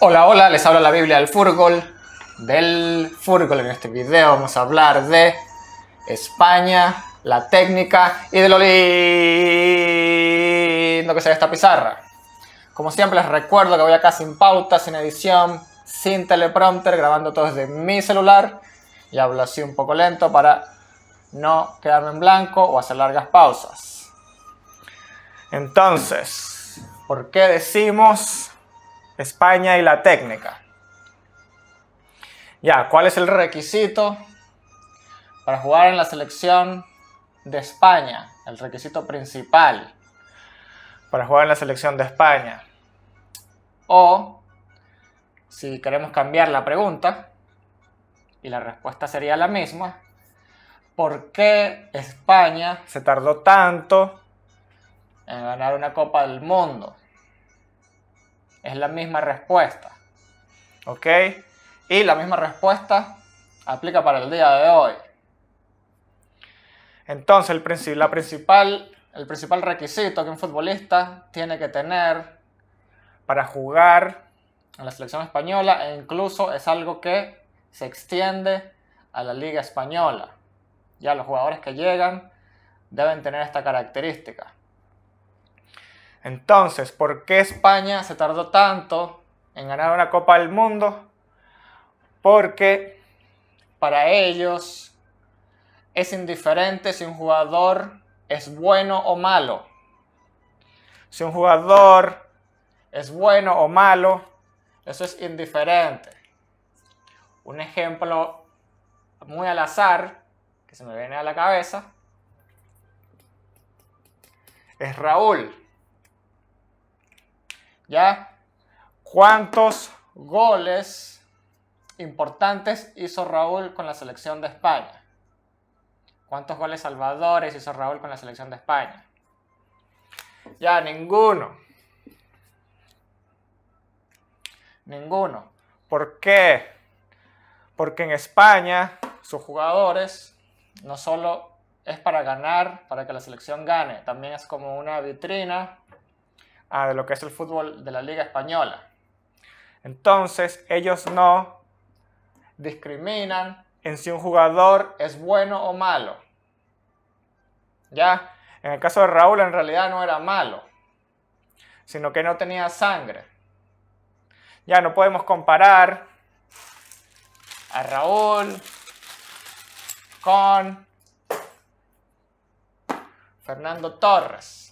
Hola, hola, les habla la Biblia del Furgol, del Furgol. En este video vamos a hablar de España, la técnica y de lo lindo que se esta pizarra. Como siempre les recuerdo que voy acá sin pautas, sin edición, sin teleprompter, grabando todo desde mi celular y hablo así un poco lento para no quedarme en blanco o hacer largas pausas. Entonces, ¿por qué decimos España y la técnica. Ya, ¿cuál es el requisito para jugar en la selección de España? El requisito principal para jugar en la selección de España. O, si queremos cambiar la pregunta, y la respuesta sería la misma, ¿por qué España se tardó tanto en ganar una Copa del Mundo? es la misma respuesta. ¿Ok? Y la misma respuesta aplica para el día de hoy. Entonces, el, la principal, el principal requisito que un futbolista tiene que tener para jugar en la selección española e incluso es algo que se extiende a la liga española. Ya los jugadores que llegan deben tener esta característica. Entonces, ¿por qué España se tardó tanto en ganar una Copa del Mundo? Porque para ellos es indiferente si un jugador es bueno o malo. Si un jugador es bueno o malo, eso es indiferente. Un ejemplo muy al azar que se me viene a la cabeza es Raúl. ¿Ya? ¿Cuántos goles importantes hizo Raúl con la selección de España? ¿Cuántos goles salvadores hizo Raúl con la selección de España? Ya, ninguno. Ninguno. ¿Por qué? Porque en España sus jugadores no solo es para ganar, para que la selección gane, también es como una vitrina de lo que es el fútbol de la Liga Española. Entonces, ellos no discriminan en si un jugador es bueno o malo. ¿Ya? En el caso de Raúl en realidad no era malo, sino que no tenía sangre. Ya no podemos comparar a Raúl con Fernando Torres.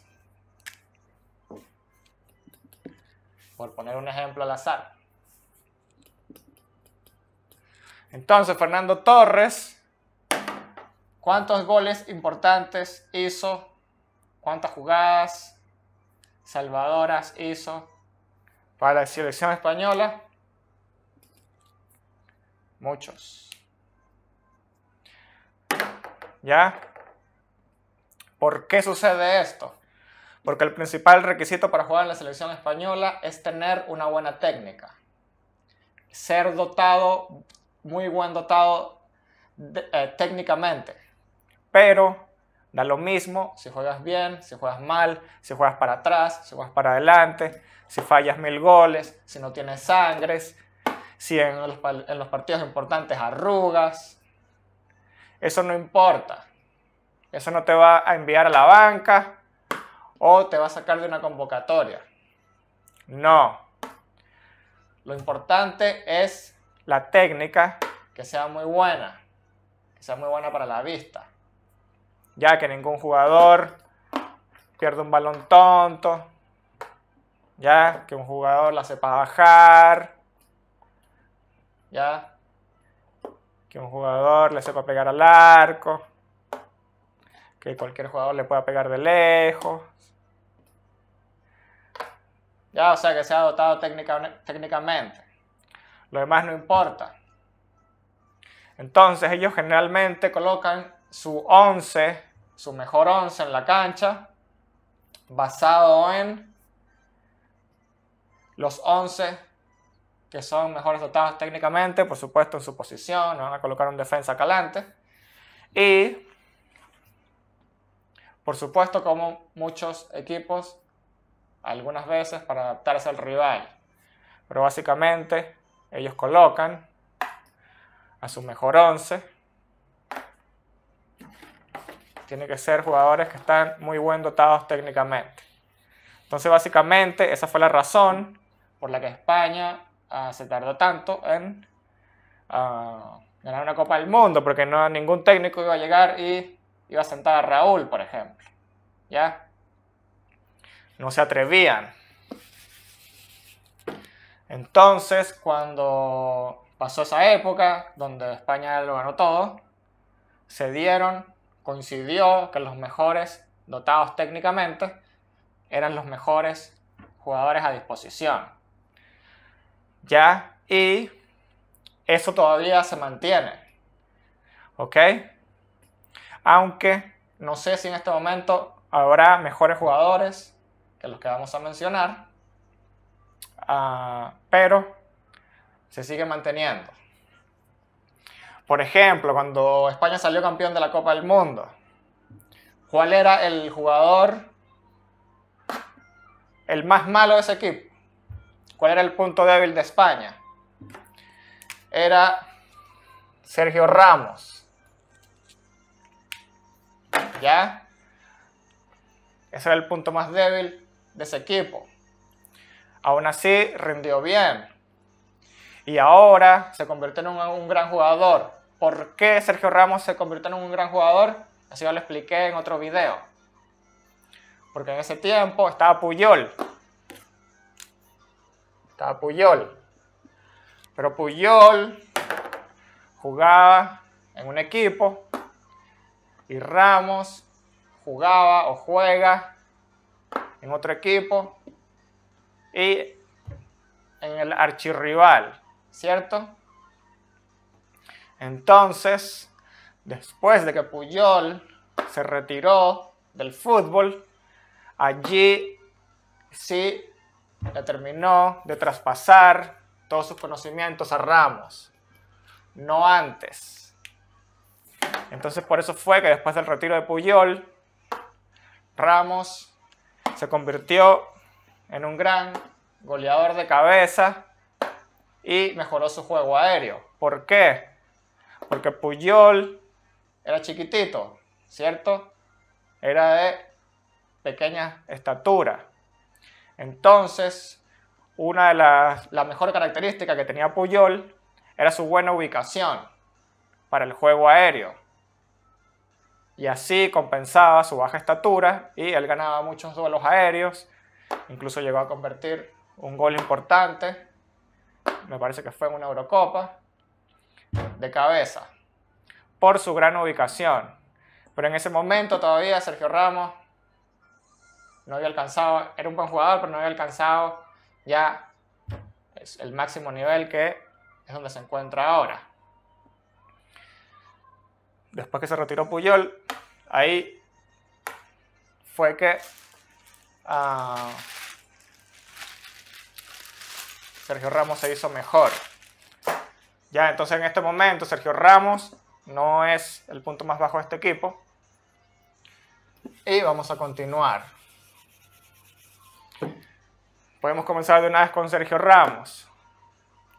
por poner un ejemplo al azar. Entonces, Fernando Torres, ¿cuántos goles importantes hizo? ¿Cuántas jugadas salvadoras hizo para la selección española? Muchos. ¿Ya? ¿Por qué sucede esto? porque el principal requisito para jugar en la selección española es tener una buena técnica, ser dotado, muy buen dotado eh, técnicamente, pero da lo mismo si juegas bien, si juegas mal, si juegas para atrás, si juegas para adelante, si fallas mil goles, si no tienes sangres, si en los, en los partidos importantes arrugas. Eso no importa. Eso no te va a enviar a la banca, o te va a sacar de una convocatoria. No. Lo importante es la técnica que sea muy buena, que sea muy buena para la vista. Ya que ningún jugador pierda un balón tonto, ya que un jugador la sepa bajar, ya que un jugador le sepa pegar al arco, que cualquier jugador le pueda pegar de lejos. Ya, o sea, que sea dotado técnicamente. Lo demás no importa. Entonces ellos generalmente colocan su 11, su mejor 11 en la cancha, basado en los 11 que son mejores dotados técnicamente, por supuesto en su posición, no van a colocar un defensa calante. Y, por supuesto, como muchos equipos algunas veces para adaptarse al rival. Pero básicamente ellos colocan a su mejor 11. tiene que ser jugadores que están muy buen dotados técnicamente. Entonces básicamente esa fue la razón por la que España ah, se tardó tanto en ah, ganar una Copa del Mundo, porque no ningún técnico iba a llegar y iba a sentar a Raúl, por ejemplo. ¿Ya? no se atrevían. Entonces, cuando pasó esa época, donde España lo ganó todo, se dieron, coincidió que los mejores dotados técnicamente eran los mejores jugadores a disposición. ¿Ya? Y eso todavía se mantiene. ¿Ok? Aunque no sé si en este momento habrá mejores jugadores que los que vamos a mencionar, ah, pero se sigue manteniendo. Por ejemplo, cuando España salió campeón de la Copa del Mundo, ¿cuál era el jugador el más malo de ese equipo? ¿Cuál era el punto débil de España? Era Sergio Ramos. ¿Ya? Ese era el punto más débil ese equipo. Aún así, rindió bien. Y ahora se convirtió en un, gran jugador. ¿Por qué Sergio Ramos se convirtió en un gran jugador? Así lo expliqué en otro video. Porque en ese tiempo estaba Puyol. Estaba Puyol. Pero Puyol jugaba en un equipo y Ramos jugaba o juega en otro equipo y en el archirrival, ¿cierto? Entonces, después de que Puyol se retiró del fútbol, allí sí le terminó de traspasar todos sus conocimientos a Ramos, no antes. Entonces por eso fue que después del retiro de Puyol, Ramos se convirtió en un gran goleador de cabeza y mejoró su juego aéreo. ¿Por qué? Porque Puyol era chiquitito, ¿cierto? Era de pequeña estatura. Entonces, una de las la mejores características que tenía Puyol era su buena ubicación para el juego aéreo y así compensaba su baja estatura y él ganaba muchos duelos aéreos, incluso llegó a convertir un gol importante, me parece que fue en una Eurocopa, de cabeza, por su gran ubicación. Pero en ese momento todavía Sergio Ramos no había alcanzado, era un buen jugador, pero no había alcanzado ya el máximo nivel que es donde se encuentra ahora. Después que se retiró Puyol, ahí fue que ah, Sergio Ramos se hizo mejor. Ya, entonces en este momento Sergio Ramos no es el punto más bajo de este equipo. Y vamos a continuar. Podemos comenzar de una vez con Sergio Ramos.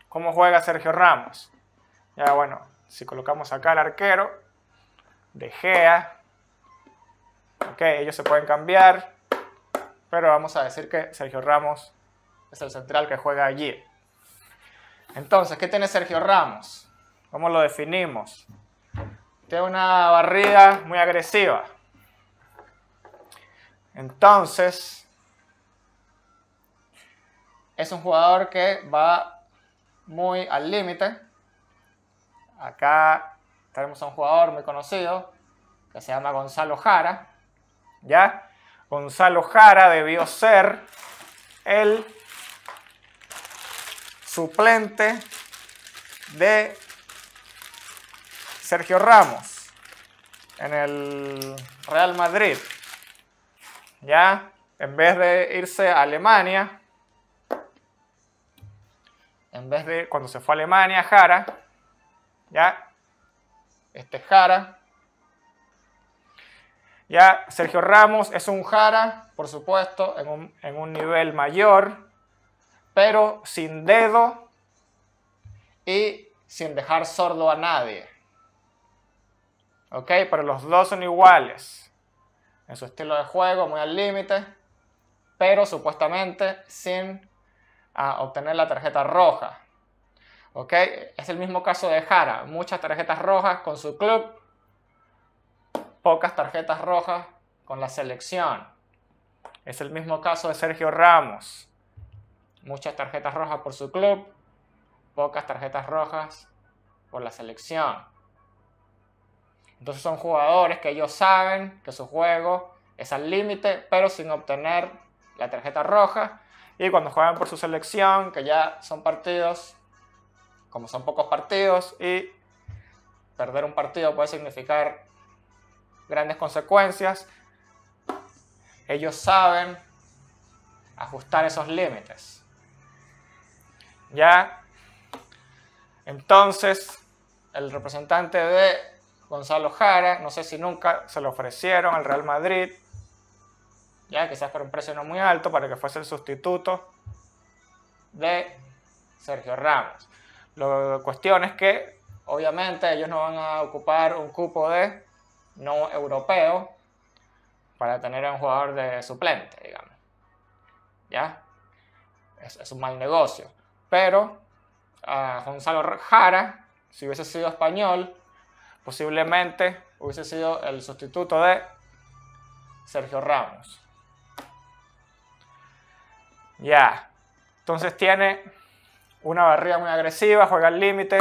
¿Cómo juega Sergio Ramos? Ya bueno, si colocamos acá al arquero, De Gea, ellos se pueden cambiar, pero vamos a decir que Sergio Ramos es el central que juega allí. Entonces, ¿qué tiene Sergio Ramos? ¿Cómo lo definimos? Tiene una barrida muy agresiva. Entonces, es un jugador que va muy al límite. Acá tenemos a un jugador muy conocido que se llama Gonzalo Jara. ¿Ya? Gonzalo Jara debió ser el suplente de Sergio Ramos en el Real Madrid. ¿Ya? En vez de irse a Alemania, en vez de cuando se fue a Alemania, Jara, ¿ya? Este Jara ya Sergio Ramos es un Jara, por supuesto, en un, nivel mayor, pero sin dedo y sin dejar sordo a nadie. ¿Ok? Pero los dos son iguales en su estilo de juego, muy al límite, pero supuestamente sin ah, obtener la tarjeta roja. ¿Ok? Es el mismo caso de Jara, muchas tarjetas rojas con su club, pocas tarjetas rojas con la selección. Es el mismo caso de Sergio Ramos. Muchas tarjetas rojas por su club, pocas tarjetas rojas por la selección. Entonces son jugadores que ellos saben que su juego es al límite, pero sin obtener la tarjeta roja. Y cuando juegan por su selección, que ya son partidos, como son pocos partidos, y perder un partido puede significar grandes consecuencias. Ellos saben ajustar esos límites. Ya, entonces, el representante de Gonzalo Jara, no sé si nunca se lo ofrecieron al Real Madrid, ya quizás por un precio no muy alto para que fuese el sustituto de Sergio Ramos. La cuestión es que obviamente ellos no van a ocupar un cupo de no europeo para tener a un jugador de suplente, digamos. ¿Ya? Es, un mal negocio. Pero Gonzalo Jara, si hubiese sido español, posiblemente hubiese sido el sustituto de Sergio Ramos. Ya. Entonces tiene una barrida muy agresiva, juega al límite,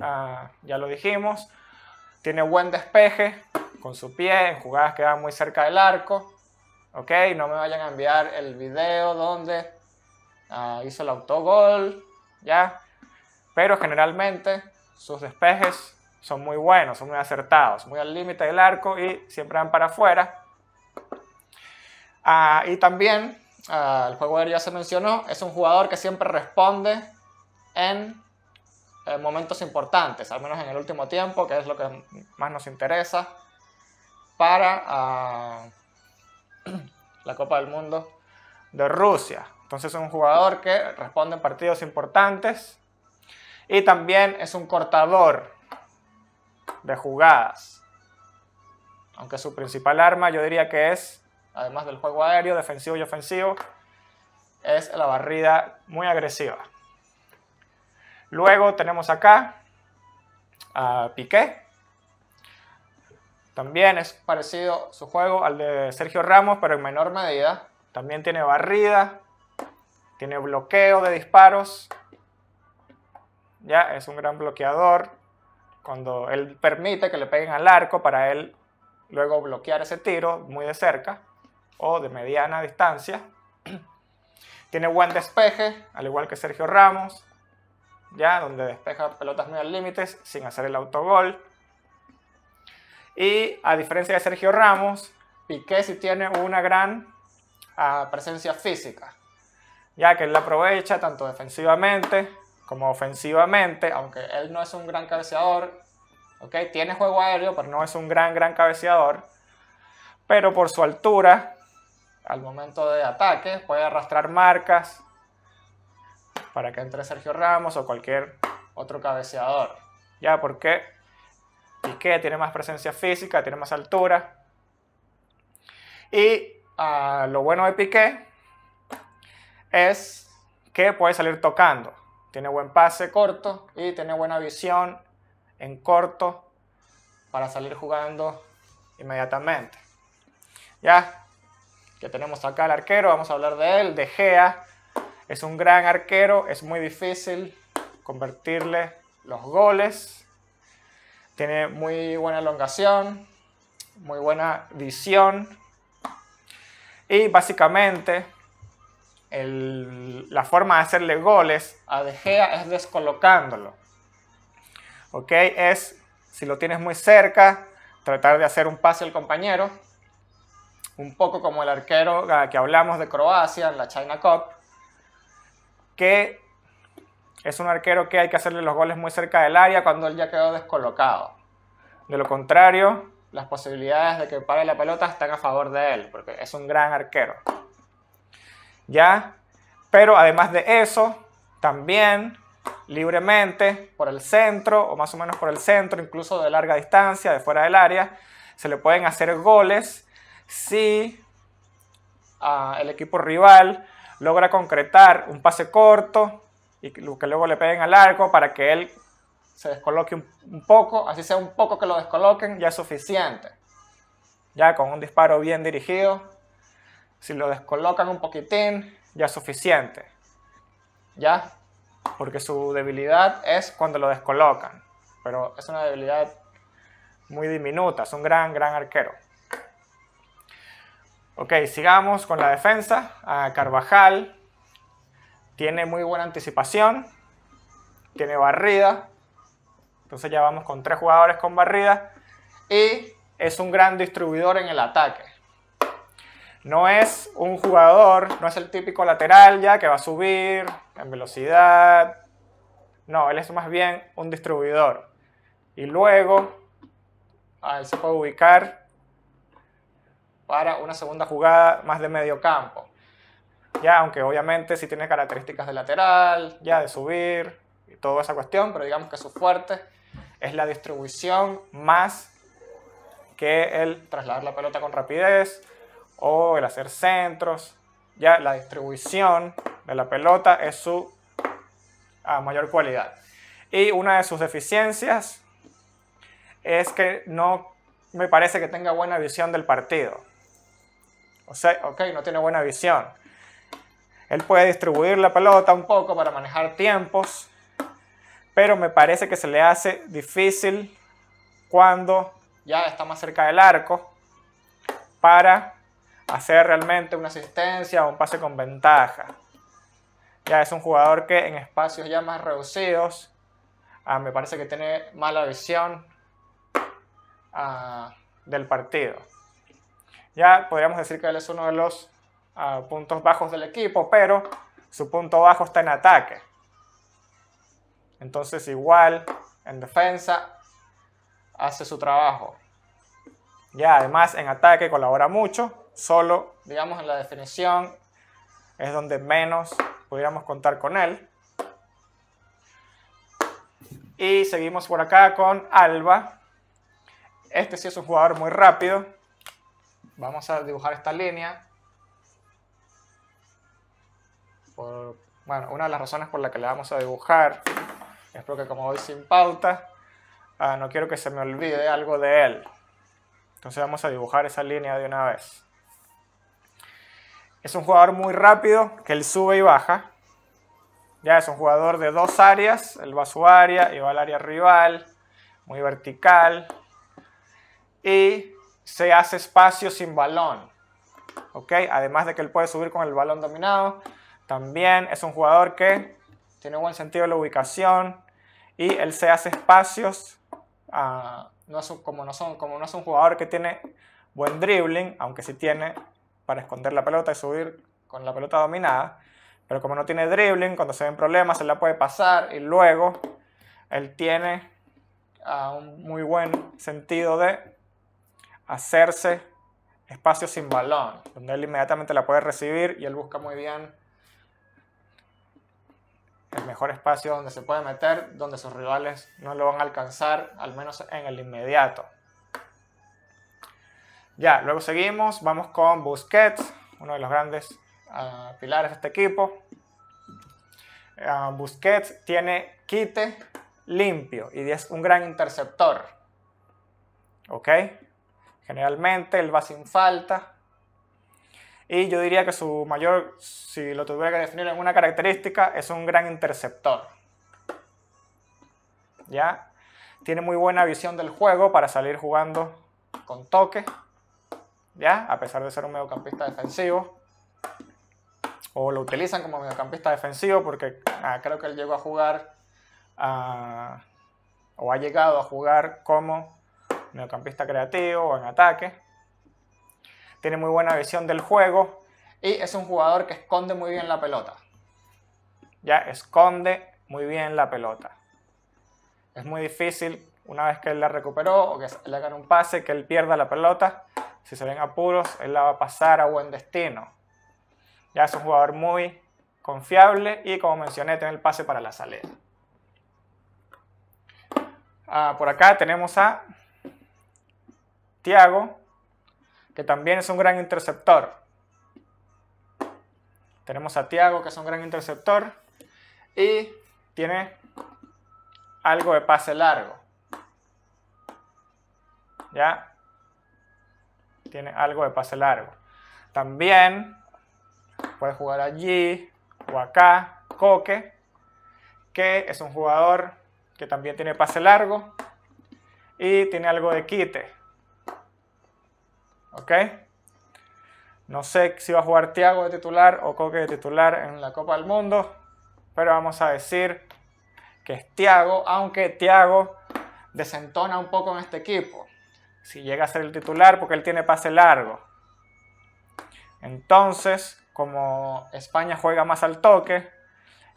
ah, ya lo dijimos tiene buen despeje con su pie en jugadas que van muy cerca del arco. Ok, no me vayan a enviar el video donde ah, hizo el autogol, ya. Pero generalmente sus despejes son muy buenos, son muy acertados, muy al límite del arco y siempre van para afuera. Ah, y también, ah, el juego ya se mencionó, es un jugador que siempre responde en eh, momentos importantes, al menos en el último tiempo, que es lo que más nos interesa, para ah, la Copa del Mundo de Rusia. Entonces es un jugador que responde en partidos importantes y también es un cortador de jugadas. Aunque su principal arma yo diría que es, además del juego aéreo, defensivo y ofensivo, es la barrida muy agresiva. Luego tenemos acá a Piqué. También es parecido su juego al de Sergio Ramos, pero en menor medida. También tiene barrida, tiene bloqueo de disparos. Ya, es un gran bloqueador. Cuando él permite que le peguen al arco para él luego bloquear ese tiro muy de cerca o de mediana distancia. Tiene buen despeje, al igual que Sergio Ramos. Donde despeja pelotas muy al límite sin hacer el autogol. Y a diferencia de Sergio Ramos, Piqué sí tiene una gran ah, presencia física, ya que él la aprovecha tanto defensivamente como ofensivamente, aunque él no es un gran cabeceador, ¿okay? tiene juego aéreo, pero no es un gran, gran cabeceador. Pero por su altura, al momento de ataque, puede arrastrar marcas, para que entre Sergio Ramos o cualquier otro cabeceador. Ya, porque Piqué tiene más presencia física, tiene más altura. Y ah, lo bueno de Piqué es que puede salir tocando. Tiene buen pase corto y tiene buena visión en corto para salir jugando inmediatamente. Ya, que tenemos acá el arquero, vamos a hablar de él, de Gea, es un gran arquero, es muy difícil convertirle los goles. Tiene muy buena elongación, muy buena visión. Y básicamente la forma de hacerle goles a De Gea es descolocándolo. ¿Ok? Es, si lo tienes muy cerca, tratar de hacer un pase al compañero. Un poco como el arquero que hablamos de Croacia en la China Cup que es un arquero que hay que hacerle los goles muy cerca del área cuando él ya quedó descolocado. De lo contrario, las posibilidades de que pague la pelota están a favor de él, porque es un gran arquero. ¿Ya? Pero además de eso, también libremente por el centro, o más o menos por el centro, incluso de larga distancia, de fuera del área, se le pueden hacer goles si ah, el equipo rival logra concretar un pase corto y que luego le peguen al arco para que él se descoloque un, poco, así sea un poco que lo descoloquen, ya es suficiente. Ya con un disparo bien dirigido, si lo descolocan un poquitín, ya es suficiente. ¿Ya? Porque su debilidad es cuando lo descolocan. Pero es una debilidad muy diminuta, es un gran, gran arquero. Ok, sigamos con la defensa. A ah, Carvajal tiene muy buena anticipación, tiene barrida. Entonces ya vamos con tres jugadores con barrida. Y es un gran distribuidor en el ataque. No es un jugador, no es el típico lateral ya que va a subir en velocidad. No, él es más bien un distribuidor. Y luego, a se puede ubicar para una segunda jugada más de medio campo. Ya, aunque obviamente sí tiene características de lateral, ya de subir y toda esa cuestión, pero digamos que su fuerte es la distribución más que el trasladar la pelota con rapidez o el hacer centros. Ya la distribución de la pelota es su ah, mayor cualidad. Y una de sus deficiencias es que no me parece que tenga buena visión del partido. O sea, ok, no tiene buena visión. Él puede distribuir la pelota un poco para manejar tiempos, pero me parece que se le hace difícil cuando ya está más cerca del arco para hacer realmente una asistencia o un pase con ventaja. Ya es un jugador que en espacios ya más reducidos, ah, me parece que tiene mala visión ah, del partido. Ya podríamos decir que él es uno de los ah, puntos bajos del equipo, pero su punto bajo está en ataque. Entonces igual en defensa hace su trabajo. Ya además en ataque colabora mucho, solo digamos en la definición es donde menos pudiéramos contar con él. Y seguimos por acá con Alba. Este sí es un jugador muy rápido, Vamos a dibujar esta línea. bueno, una de las razones por la que le vamos a dibujar es porque como voy sin pauta, ah, no quiero que se me olvide algo de él. Entonces vamos a dibujar esa línea de una vez. Es un jugador muy rápido, que él sube y baja. Ya es un jugador de dos áreas, él va su área y va al área rival, muy vertical. Y se hace espacio sin balón. ¿Ok? Además de que él puede subir con el balón dominado. También es un jugador que tiene buen sentido de la ubicación. Y él se hace espacios. Ah, no es como, no son, como no es un jugador que tiene buen dribbling, aunque sí tiene para esconder la pelota y subir con la pelota dominada. Pero como no tiene dribbling, cuando se ven problemas, se la puede pasar. Y luego él tiene ah, un muy buen sentido de hacerse espacio sin balón, donde él inmediatamente la puede recibir y él busca muy bien el mejor espacio donde se puede meter, donde sus rivales no lo van a alcanzar, al menos en el inmediato. Ya, luego seguimos, vamos con Busquets, uno de los grandes ah, pilares de este equipo. Ah, Busquets tiene quite limpio y es un gran interceptor. ¿Ok? Generalmente él va sin falta. Y yo diría que su mayor, si lo tuviera que definir en una característica, es un gran interceptor. ¿Ya? Tiene muy buena visión del juego para salir jugando con toque. ¿Ya? A pesar de ser un mediocampista defensivo. O lo utilizan como mediocampista defensivo porque ah, creo que él llegó a jugar ah, o ha llegado a jugar como mediocampista creativo en ataque. Tiene muy buena visión del juego y es un jugador que esconde muy bien la pelota. Ya esconde muy bien la pelota. Es muy difícil una vez que él la recuperó o que le hagan un pase, que él pierda la pelota. Si se ven apuros, él la va a pasar a buen destino. Ya es un jugador muy confiable y como mencioné, tiene el pase para la salida. Ah, por acá tenemos a Tiago, que también es un gran interceptor. Tenemos a Tiago, que es un gran interceptor. Y tiene algo de pase largo. ¿Ya? Tiene algo de pase largo. También puede jugar allí o acá, Coque, que es un jugador que también tiene pase largo y tiene algo de quite. ¿ok? No sé si va a jugar Thiago de titular o Coque de titular en la Copa del Mundo, pero vamos a decir que es Thiago, aunque Thiago desentona un poco en este equipo. Si llega a ser el titular, porque él tiene pase largo. Entonces, como España juega más al toque,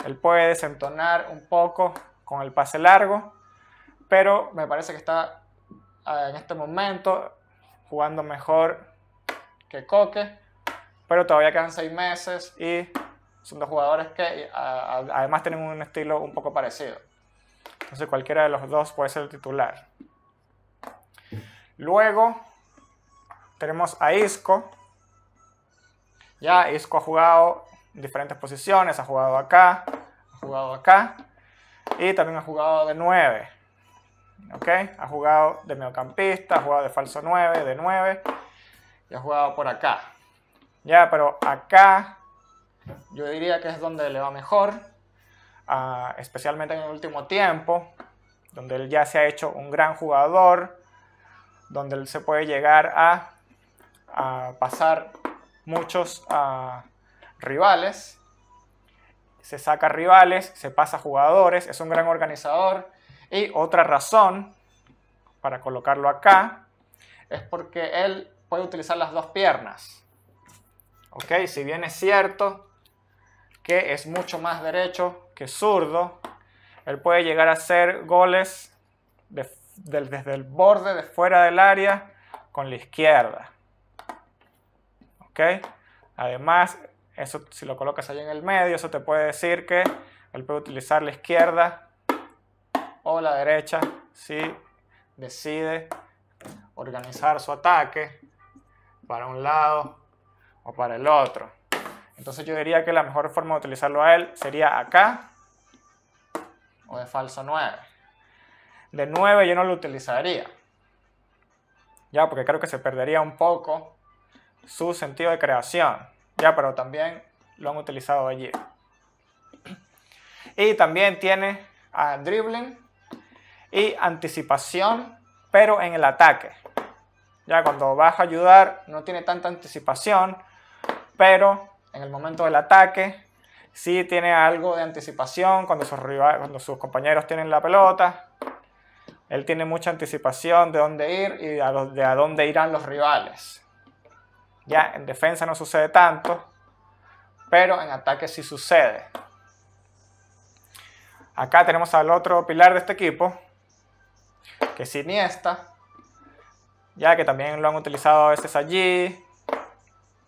él puede desentonar un poco con el pase largo, pero me parece que está eh, en este momento jugando mejor que Coque, pero todavía quedan seis meses y son dos jugadores que además tienen un estilo un poco parecido. Entonces cualquiera de los dos puede ser titular. Luego tenemos a Isco. Ya Isco ha jugado en diferentes posiciones, ha jugado acá, ha jugado acá y también ha jugado de 9. Ha jugado de mediocampista, ha jugado de falso 9, de 9, y ha jugado por acá. Ya, pero acá yo diría que es donde le va mejor, ah, especialmente en el último tiempo, donde él ya se ha hecho un gran jugador, donde él se puede llegar a, pasar muchos ah, rivales, se saca rivales, se pasa jugadores, es un gran organizador, y otra razón para colocarlo acá es porque él puede utilizar las dos piernas. ¿Ok? Si bien es cierto que es mucho más derecho que zurdo, él puede llegar a hacer goles desde el borde de fuera del área con la izquierda. ¿Ok? Además, eso, si lo colocas ahí en el medio, eso te puede decir que él puede utilizar la izquierda o la derecha si decide organizar su ataque para un lado o para el otro. Entonces yo diría que la mejor forma de utilizarlo a él sería acá o de falso 9. De 9 yo no lo utilizaría. Ya, porque creo que se perdería un poco su sentido de creación. Ya, pero también lo han utilizado allí. Y también tiene a dribbling y anticipación, pero en el ataque. Ya cuando vas a ayudar no tiene tanta anticipación, pero en el momento del ataque sí tiene algo de anticipación cuando sus, cuando sus compañeros tienen la pelota. Él tiene mucha anticipación de dónde ir y de a dónde irán los rivales. Ya en defensa no sucede tanto, pero en ataque sí sucede. Acá tenemos al otro pilar de este equipo, que es Iniesta, ya que también lo han utilizado a veces allí,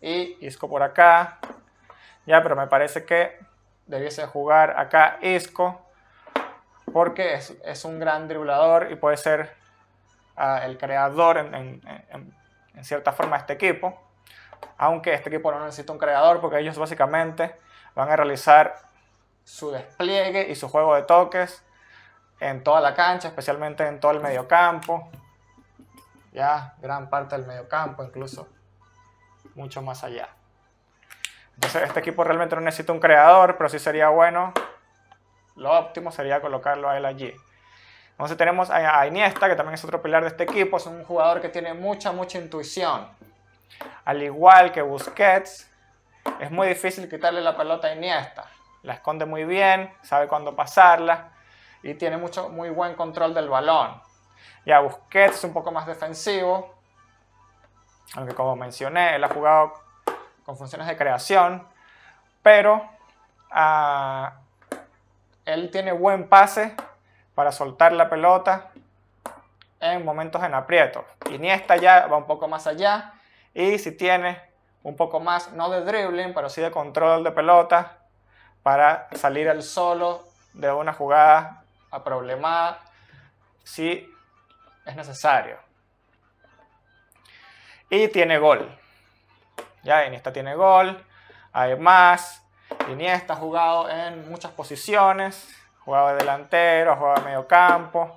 y Isco por acá, ya, pero me parece que debiese jugar acá Isco, porque es, un gran driblador y puede ser ah, el creador en, en cierta forma este equipo, aunque este equipo no necesita un creador, porque ellos básicamente van a realizar su despliegue y su juego de toques en toda la cancha, especialmente en todo el mediocampo. Ya, gran parte del mediocampo, incluso mucho más allá. Entonces, este equipo realmente no necesita un creador, pero sí sería bueno. Lo óptimo sería colocarlo a él allí. Entonces tenemos a Iniesta, que también es otro pilar de este equipo. Es un jugador que tiene mucha, mucha intuición. Al igual que Busquets, es muy difícil quitarle la pelota a Iniesta. La esconde muy bien, sabe cuándo pasarla y tiene mucho, muy buen control del balón. Ya Busquets un poco más defensivo, aunque como mencioné, él ha jugado con funciones de creación, pero ah, él tiene buen pase para soltar la pelota en momentos en aprieto. Iniesta ya va un poco más allá y si tiene un poco más, no de dribbling, pero sí de control de pelota para salir al solo de una jugada a problemada si es necesario. Y tiene gol. Ya, Iniesta tiene gol. Además, Iniesta ha jugado en muchas posiciones. jugado de delantero, jugaba jugado de medio campo.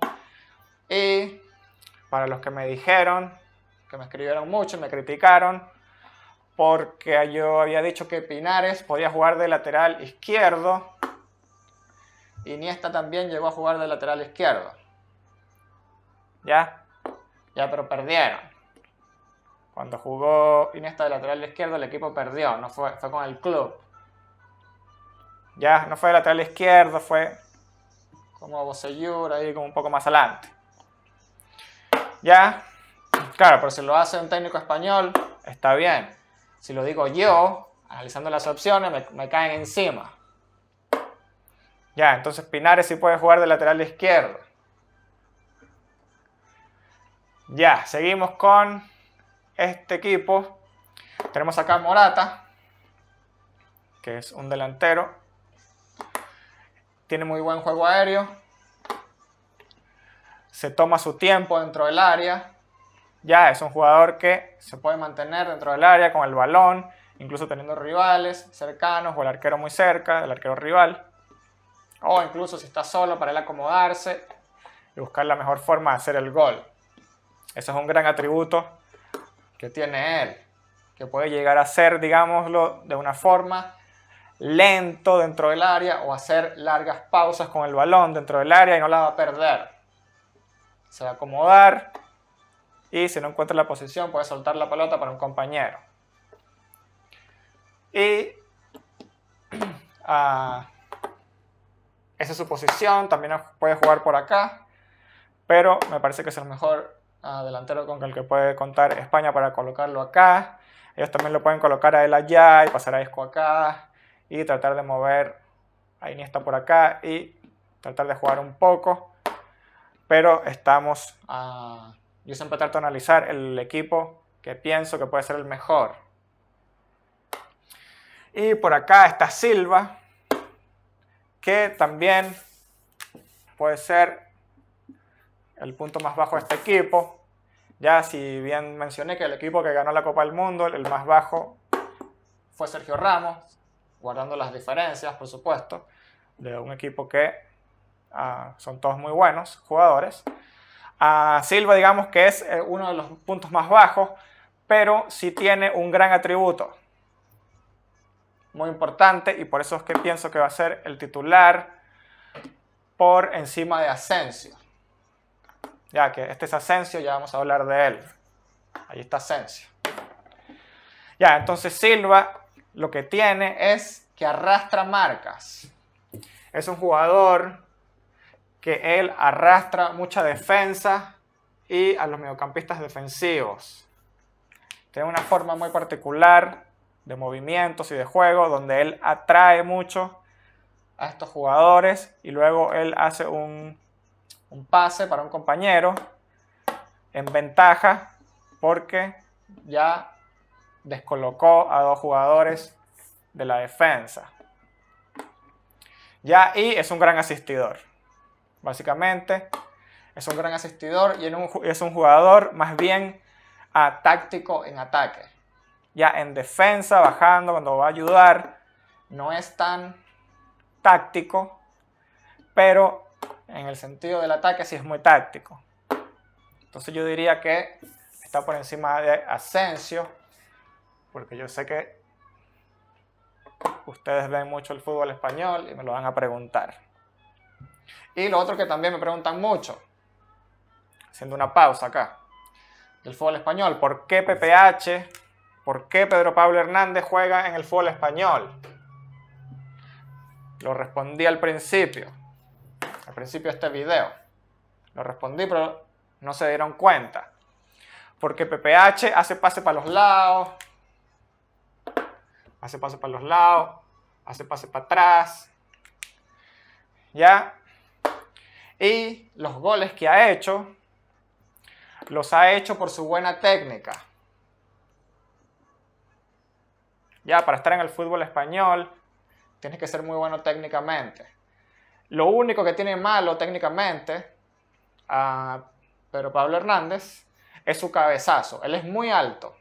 Y para los que me dijeron, que me escribieron mucho, me criticaron, porque yo había dicho que Pinares podía jugar de lateral izquierdo Iniesta también llegó a jugar de lateral izquierdo. ¿Ya? Ya, pero perdieron. Cuando jugó Iniesta de lateral izquierdo, el equipo perdió, no fue, con el club. Ya, no fue de lateral izquierdo, fue como a Bosellur, ahí como un poco más adelante. Ya, claro, pero si lo hace un técnico español, está bien. Si lo digo yo, analizando las opciones, me caen encima. Ya, entonces Pinares sí puede jugar de lateral izquierdo. Ya, seguimos con este equipo. Tenemos acá Morata, que es un delantero. Tiene muy buen juego aéreo. Se toma su tiempo dentro del área. Ya, es un jugador que se puede mantener dentro del área con el balón, incluso teniendo rivales cercanos o el arquero muy cerca, del arquero rival o incluso si está solo para él acomodarse y buscar la mejor forma de hacer el gol. Ese es un gran atributo que tiene él, que puede llegar a ser, digámoslo, de una forma lento dentro del área o hacer largas pausas con el balón dentro del área y no la va a perder. Se va a acomodar y si no encuentra la posición puede soltar la pelota para un compañero. Y Esa es su posición, también puede jugar por acá, pero me parece que es el mejor ah, delantero con el que puede contar España para colocarlo acá. Ellos también lo pueden colocar a él allá y pasar a Isco acá y tratar de mover a Iniesta por acá y tratar de jugar un poco. Pero estamos, a... Ah, yo siempre trato de analizar el equipo que pienso que puede ser el mejor. Y por acá está Silva, que también puede ser el punto más bajo de este equipo. Ya si bien mencioné que el equipo que ganó la Copa del Mundo, el más bajo fue Sergio Ramos, guardando las diferencias, por supuesto, de un equipo que ah, son todos muy buenos jugadores. A ah, Silva, digamos que es eh, uno de los puntos más bajos, pero sí tiene un gran atributo, muy importante y por eso es que pienso que va a ser el titular por encima de Asensio. Ya que este es Asensio, ya vamos a hablar de él. Ahí está Asensio. Ya, entonces Silva lo que tiene es que arrastra marcas. Es un jugador que él arrastra mucha defensa y a los mediocampistas defensivos. Tiene una forma muy particular de movimientos y de juego, donde él atrae mucho a estos jugadores y luego él hace un, pase para un compañero en ventaja porque ya descolocó a dos jugadores de la defensa. Ya y es un gran asistidor. Básicamente, es un gran asistidor y es un jugador más bien táctico en ataque ya en defensa, bajando cuando va a ayudar. No es tan táctico, pero en el sentido del ataque sí es muy táctico. Entonces yo diría que está por encima de Asensio, porque yo sé que ustedes ven mucho el fútbol español y me lo van a preguntar. Y lo otro que también me preguntan mucho, haciendo una pausa acá, del fútbol español, ¿por qué PPH ¿Por qué Pedro Pablo Hernández juega en el fútbol español? Lo respondí al principio, al principio de este video. Lo respondí, pero no se dieron cuenta. Porque PPH hace pase para los lados, hace pase para los lados, hace pase para atrás. ¿Ya? Y los goles que ha hecho, los ha hecho por su buena técnica. Ya, para estar en el fútbol español, tienes que ser muy bueno técnicamente. Lo único que tiene malo técnicamente, a ah, pero Pablo Hernández, es su cabezazo. Él es muy alto,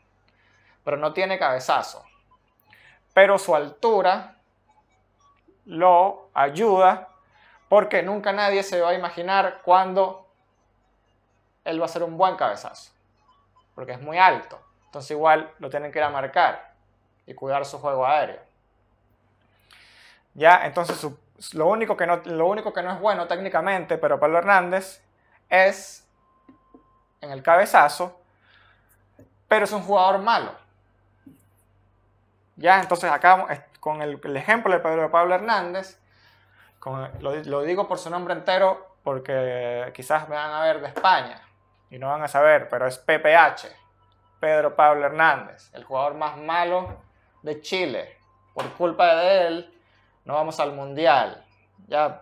pero no tiene cabezazo. Pero su altura lo ayuda porque nunca nadie se va a imaginar cuándo él va a ser un buen cabezazo, porque es muy alto. Entonces igual lo tienen que ir a marcar y cuidar su juego aéreo. Ya, entonces lo, único que no, lo único que no es bueno técnicamente, pero Pablo Hernández, es en el cabezazo, pero es un jugador malo. Ya, entonces acá con el, ejemplo de Pedro Pablo Hernández, lo, digo por su nombre entero porque quizás me van a ver de España y no van a saber, pero es PPH, Pedro Pablo Hernández, el jugador más malo de Chile. Por culpa de él, no vamos al mundial. Ya,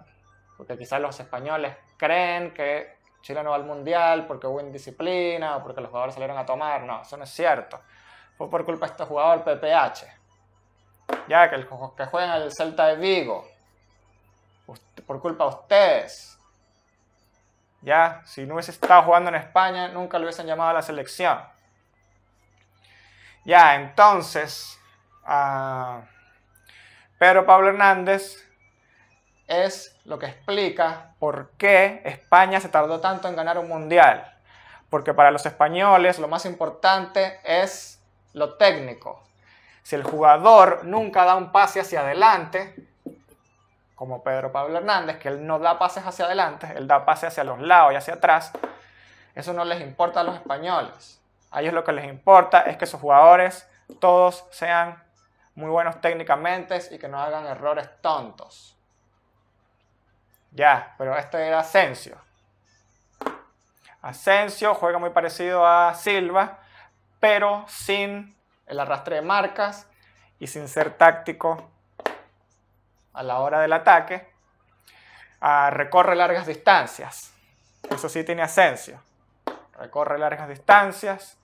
porque quizás los españoles creen que Chile no va al mundial porque hubo indisciplina o porque los jugadores salieron a tomar. No, eso no es cierto. Fue por culpa de este jugador PPH. Ya, que, el, que juegan al Celta de Vigo. Por culpa de ustedes. Ya, si no hubiese estado jugando en España, nunca lo hubiesen llamado a la selección. Ya, entonces, a ah, Pedro Pablo Hernández es lo que explica por qué España se tardó tanto en ganar un mundial. Porque para los españoles lo más importante es lo técnico. Si el jugador nunca da un pase hacia adelante, como Pedro Pablo Hernández, que él no da pases hacia adelante, él da pases hacia los lados y hacia atrás, eso no les importa a los españoles. A ellos lo que les importa es que sus jugadores todos sean muy buenos técnicamente y que no hagan errores tontos. Ya, pero este era Asensio. Asensio juega muy parecido a Silva, pero sin el arrastre de marcas y sin ser táctico a la hora del ataque. Ah, recorre largas distancias. Eso sí tiene Asensio. Recorre largas distancias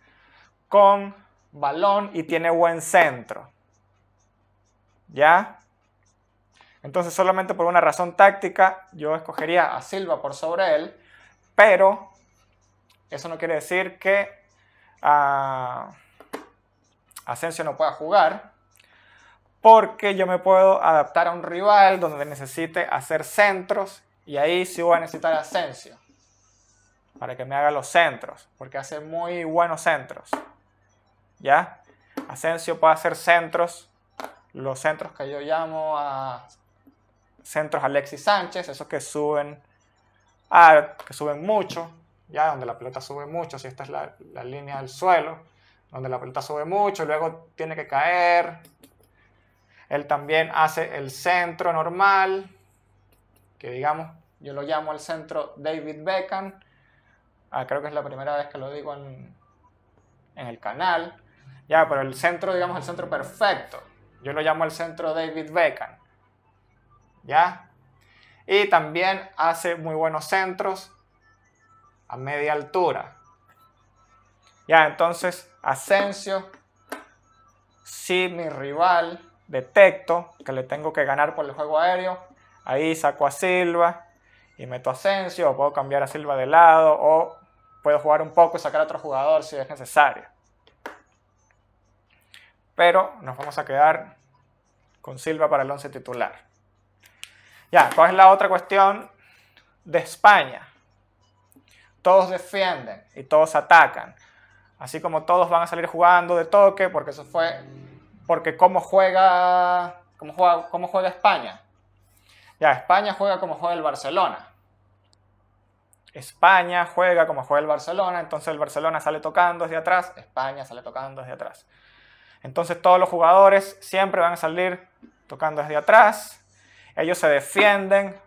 con balón y tiene buen centro. ¿Ya? Entonces solamente por una razón táctica yo escogería a Silva por sobre él, pero eso no quiere decir que ah, Asensio no pueda jugar, porque yo me puedo adaptar a un rival donde necesite hacer centros y ahí sí voy a necesitar Asensio para que me haga los centros, porque hace muy buenos centros. ¿Ya? Asensio puede hacer centros los centros que yo llamo a centros Alexis Sánchez, esos que suben, ah, que suben mucho, ya donde la pelota sube mucho, si esta es la, línea del suelo, donde la pelota sube mucho, luego tiene que caer. Él también hace el centro normal, que digamos, yo lo llamo el centro David Beckham. Ah, creo que es la primera vez que lo digo en, en el canal. Ya, pero el centro, digamos, el centro perfecto. Yo lo llamo el centro David Beckham. ¿Ya? Y también hace muy buenos centros a media altura. Ya, entonces Asensio, si mi rival detecto que le tengo que ganar por el juego aéreo, ahí saco a Silva y meto a Asensio, o puedo cambiar a Silva de lado, o puedo jugar un poco y sacar a otro jugador si es necesario pero nos vamos a quedar con Silva para el 11 titular. Ya, ¿cuál es la otra cuestión de España? Todos defienden y todos atacan. Así como todos van a salir jugando de toque, porque eso fue. Porque cómo juega. cómo juega España. Ya, España juega como juega el Barcelona. España juega como juega el Barcelona, entonces el Barcelona sale tocando desde atrás, España sale tocando desde atrás. Entonces todos los jugadores siempre van a salir tocando desde atrás. Ellos se defienden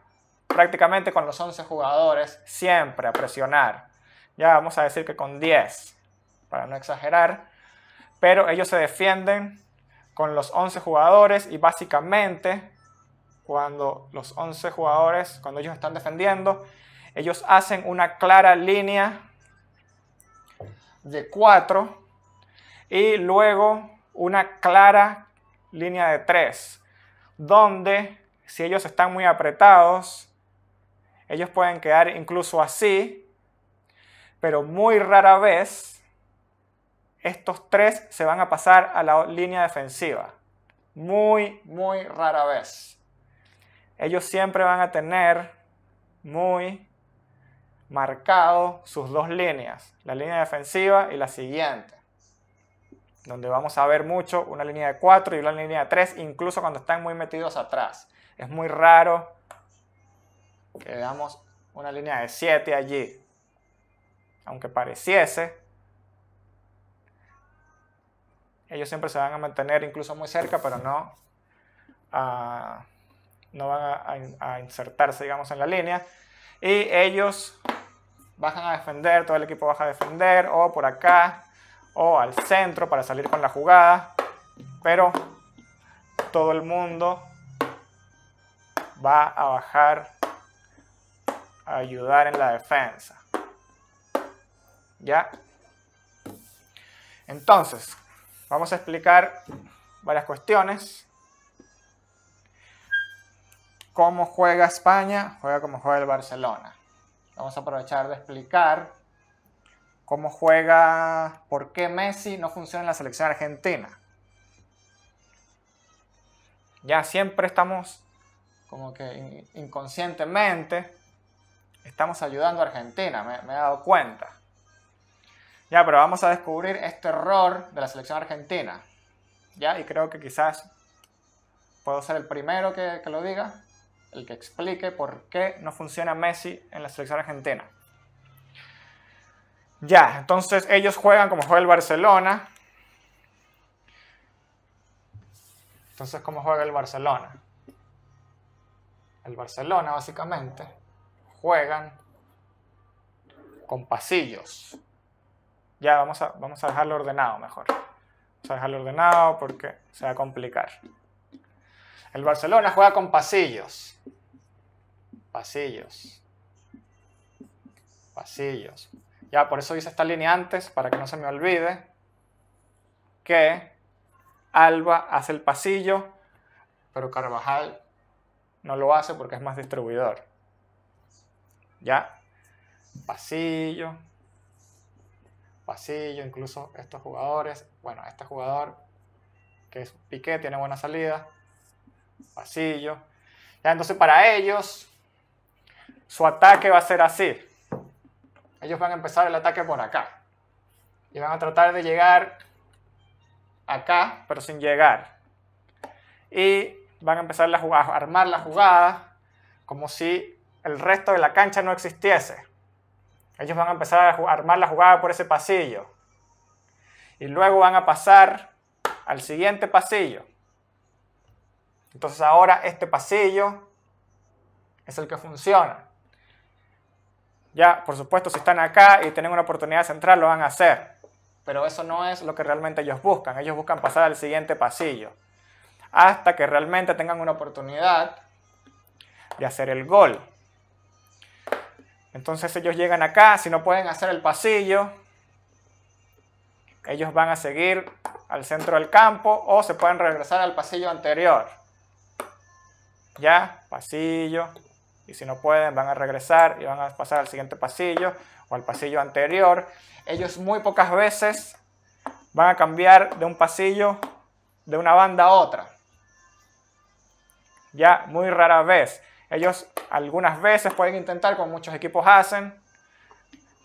prácticamente con los 11 jugadores siempre a presionar. Ya vamos a decir que con 10, para no exagerar. Pero ellos se defienden con los 11 jugadores y básicamente cuando los 11 jugadores, cuando ellos están defendiendo, ellos hacen una clara línea de 4 y luego una clara línea de tres, donde si ellos están muy apretados, ellos pueden quedar incluso así, pero muy rara vez estos tres se van a pasar a la línea defensiva. Muy, muy rara vez. Ellos siempre van a tener muy marcado sus dos líneas, la línea defensiva y la siguiente donde vamos a ver mucho una línea de 4 y una línea de 3, incluso cuando están muy metidos atrás. Es muy raro que veamos una línea de 7 allí. Aunque pareciese, ellos siempre se van a mantener incluso muy cerca, pero no, ah, no van a, a, insertarse, digamos, en la línea. Y ellos bajan a defender, todo el equipo baja a defender, o por acá, o al centro para salir con la jugada. Pero todo el mundo va a bajar a ayudar en la defensa. ¿Ya? Entonces, vamos a explicar varias cuestiones. ¿Cómo juega España? Juega como juega el Barcelona. Vamos a aprovechar de explicar cómo juega, por qué Messi no funciona en la selección argentina. Ya siempre estamos como que inconscientemente estamos ayudando a Argentina, me, he dado cuenta. Ya, pero vamos a descubrir este error de la selección argentina. Ya, y creo que quizás puedo ser el primero que, que lo diga, el que explique por qué no funciona Messi en la selección argentina. Ya, entonces ellos juegan como juega el Barcelona. Entonces, ¿cómo juega el Barcelona? El Barcelona, básicamente, juegan con pasillos. Ya, vamos a, vamos a dejarlo ordenado mejor. Vamos a dejarlo ordenado porque se va a complicar. El Barcelona juega con pasillos. Pasillos. Pasillos. Ya, por eso hice esta línea antes, para que no se me olvide, que Alba hace el pasillo, pero Carvajal no lo hace porque es más distribuidor. ¿Ya? Pasillo, pasillo, incluso estos jugadores. Bueno, este jugador que es Piqué tiene buena salida, pasillo. Ya, entonces para ellos su ataque va a ser así ellos van a empezar el ataque por acá. Y van a tratar de llegar acá, pero sin llegar. Y van a empezar a armar la jugada como si el resto de la cancha no existiese. Ellos van a empezar a armar la jugada por ese pasillo. Y luego van a pasar al siguiente pasillo. Entonces ahora este pasillo es el que funciona. Ya, por supuesto, si están acá y tienen una oportunidad central, lo van a hacer. Pero eso no es lo que realmente ellos buscan. Ellos buscan pasar al siguiente pasillo. Hasta que realmente tengan una oportunidad de hacer el gol. Entonces ellos llegan acá, si no pueden hacer el pasillo, ellos van a seguir al centro del campo o se pueden regresar al pasillo anterior. Ya, pasillo, y si no pueden, van a regresar y van a pasar al siguiente pasillo o al pasillo anterior. Ellos muy pocas veces van a cambiar de un pasillo de una banda a otra. Ya muy rara vez. Ellos algunas veces pueden intentar, como muchos equipos hacen,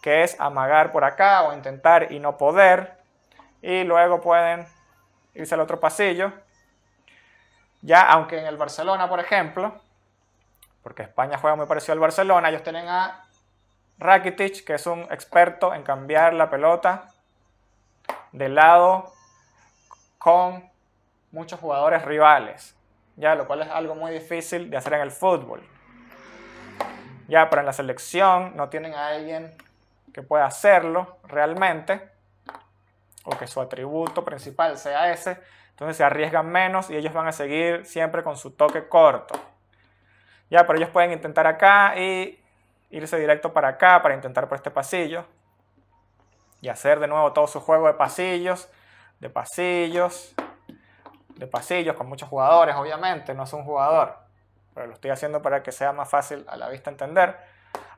que es amagar por acá o intentar y no poder. Y luego pueden irse al otro pasillo. Ya, aunque en el Barcelona, por ejemplo, porque España juega muy parecido al Barcelona. Ellos tienen a Rakitic, que es un experto en cambiar la pelota de lado con muchos jugadores rivales, ya lo cual es algo muy difícil de hacer en el fútbol. Ya, pero en la selección no tienen a alguien que pueda hacerlo realmente o que su atributo principal sea ese, entonces se arriesgan menos y ellos van a seguir siempre con su toque corto. Ya, pero ellos pueden intentar acá y irse directo para acá para intentar por este pasillo. Y hacer de nuevo todo su juego de pasillos, de pasillos, de pasillos con muchos jugadores, obviamente, no es un jugador. Pero lo estoy haciendo para que sea más fácil a la vista entender.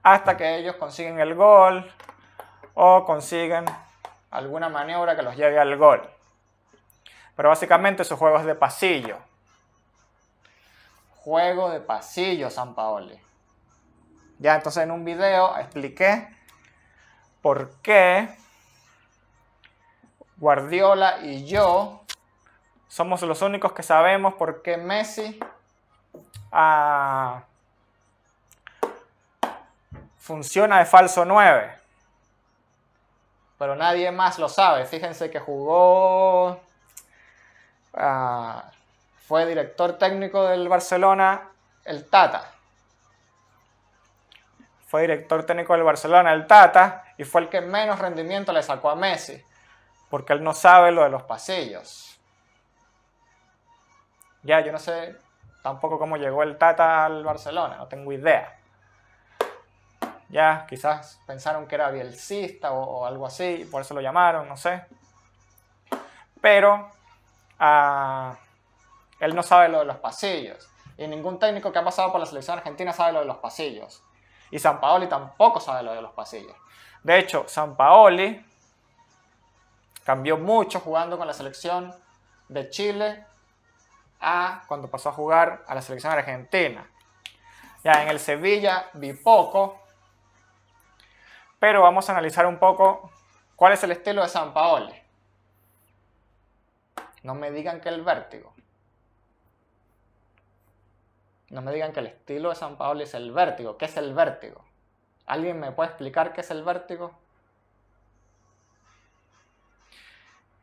Hasta que ellos consiguen el gol o consiguen alguna maniobra que los lleve al gol. Pero básicamente su juego es de pasillo juego de pasillo San Paoli. Ya entonces en un video expliqué por qué Guardiola y yo somos los únicos que sabemos por qué Messi funciona de falso 9. Pero nadie más lo sabe. Fíjense que jugó... Ah, fue director técnico del Barcelona, el Tata. Fue director técnico del Barcelona, el Tata, y fue el que menos rendimiento le sacó a Messi, porque él no sabe lo de los pasillos. Ya, yo no sé tampoco cómo llegó el Tata al Barcelona, no tengo idea. Ya, quizás pensaron que era bielcista o, algo así, por eso lo llamaron, no sé. Pero, ah, él no sabe lo de los pasillos. Y ningún técnico que ha pasado por la selección argentina sabe lo de los pasillos. Y San Paoli tampoco sabe lo de los pasillos. De hecho, San Paoli cambió mucho jugando con la selección de Chile a cuando pasó a jugar a la selección argentina. Ya en el Sevilla vi poco, pero vamos a analizar un poco cuál es el estilo de San Paoli. No me digan que el vértigo no me digan que el estilo de San Paolo es el vértigo. ¿Qué es el vértigo? ¿Alguien me puede explicar qué es el vértigo?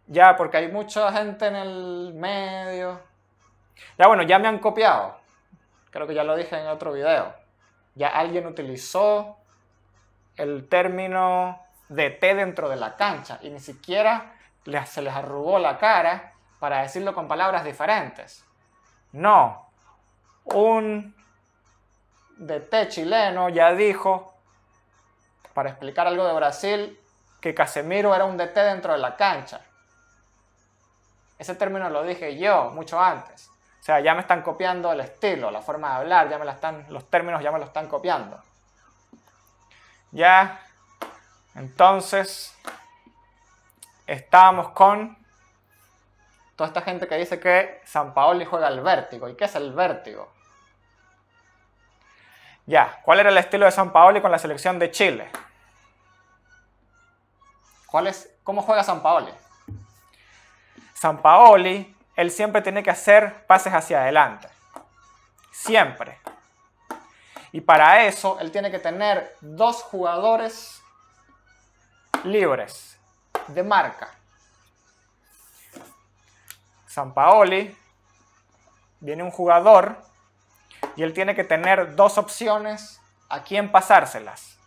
Ya, porque hay mucha gente en el medio. Ya, bueno, ya me han copiado. Creo que ya lo dije en otro video. Ya alguien utilizó el término de té dentro de la cancha y ni siquiera se les arrugó la cara para decirlo con palabras diferentes. No, un DT chileno ya dijo, para explicar algo de Brasil, que Casemiro era un DT dentro de la cancha. Ese término lo dije yo mucho antes. O sea, ya me están copiando el estilo, la forma de hablar, ya me están, los términos ya me lo están copiando. Ya, entonces, estábamos con toda esta gente que dice que San Paoli juega al vértigo. ¿Y qué es el vértigo? Ya, ¿cuál era el estilo de San Paoli con la selección de Chile? ¿Cuál es, ¿Cómo juega San Paoli? San Paoli, él siempre tiene que hacer pases hacia adelante. Siempre. Y para eso, él tiene que tener dos jugadores libres de marca. San Paoli, viene un jugador y él tiene que tener dos opciones a quién pasárselas.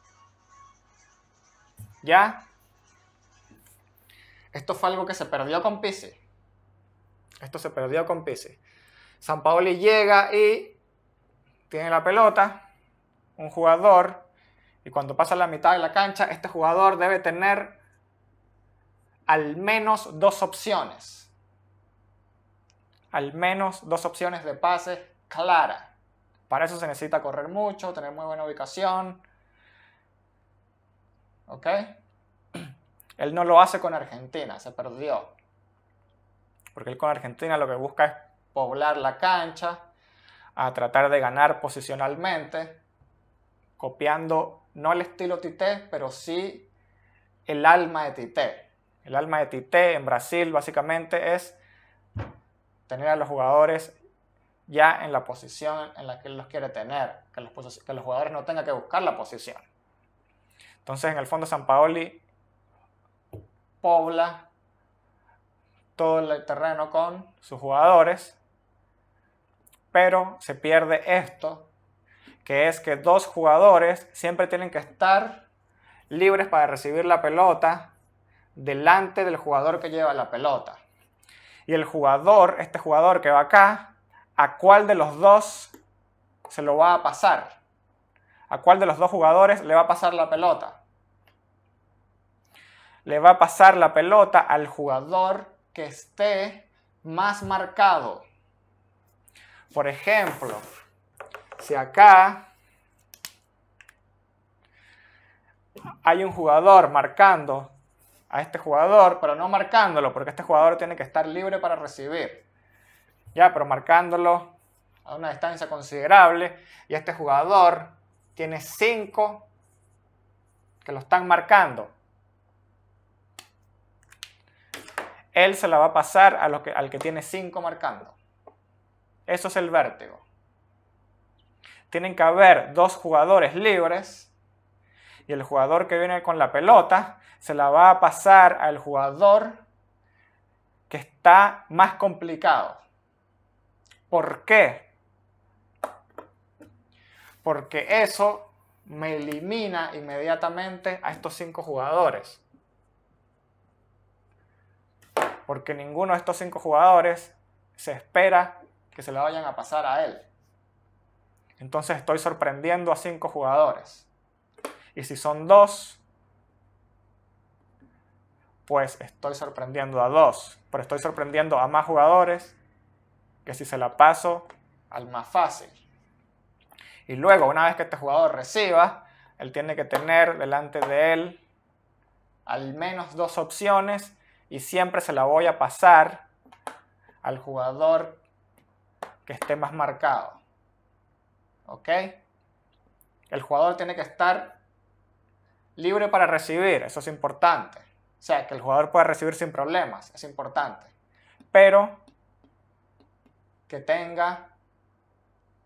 ¿Ya? Esto fue algo que se perdió con Pisi. Esto se perdió con Pisi. San Paoli llega y tiene la pelota, un jugador, y cuando pasa la mitad de la cancha, este jugador debe tener al menos dos opciones. Al menos dos opciones de pase claras para eso se necesita correr mucho, tener muy buena ubicación. ¿Ok? Él no lo hace con Argentina, se perdió. Porque él con Argentina lo que busca es poblar la cancha, a tratar de ganar posicionalmente, copiando no el estilo Tite, pero sí el alma de Tite. El alma de Tite en Brasil básicamente es tener a los jugadores ya en la posición en la que él los quiere tener, que los, que los jugadores no tengan que buscar la posición. Entonces, en el fondo, San Paoli pobla todo el terreno con sus jugadores, pero se pierde esto, que es que dos jugadores siempre tienen que estar libres para recibir la pelota delante del jugador que lleva la pelota. Y el jugador, este jugador que va acá, a cuál de los dos se lo va a pasar, a cuál de los dos jugadores le va a pasar la pelota. Le va a pasar la pelota al jugador que esté más marcado. Por ejemplo, si acá hay un jugador marcando a este jugador, pero no marcándolo, porque este jugador tiene que estar libre para recibir ya, pero marcándolo a una distancia considerable. Y este jugador tiene cinco que lo están marcando. Él se la va a pasar al que tiene cinco marcando. Eso es el vértigo. Tienen que haber dos jugadores libres y el jugador que viene con la pelota se la va a pasar al jugador que está más complicado. ¿Por qué? Porque eso me elimina inmediatamente a estos cinco jugadores. Porque ninguno de estos cinco jugadores se espera que se le vayan a pasar a él. Entonces estoy sorprendiendo a cinco jugadores. Y si son dos, pues estoy sorprendiendo a dos. Pero estoy sorprendiendo a más jugadores que si se la paso al más fácil. Y luego, una vez que este jugador reciba, él tiene que tener delante de él al menos dos opciones y siempre se la voy a pasar al jugador que esté más marcado. ¿Ok? El jugador tiene que estar libre para recibir, eso es importante. O sea, que el jugador pueda recibir sin problemas, es importante. Pero que tenga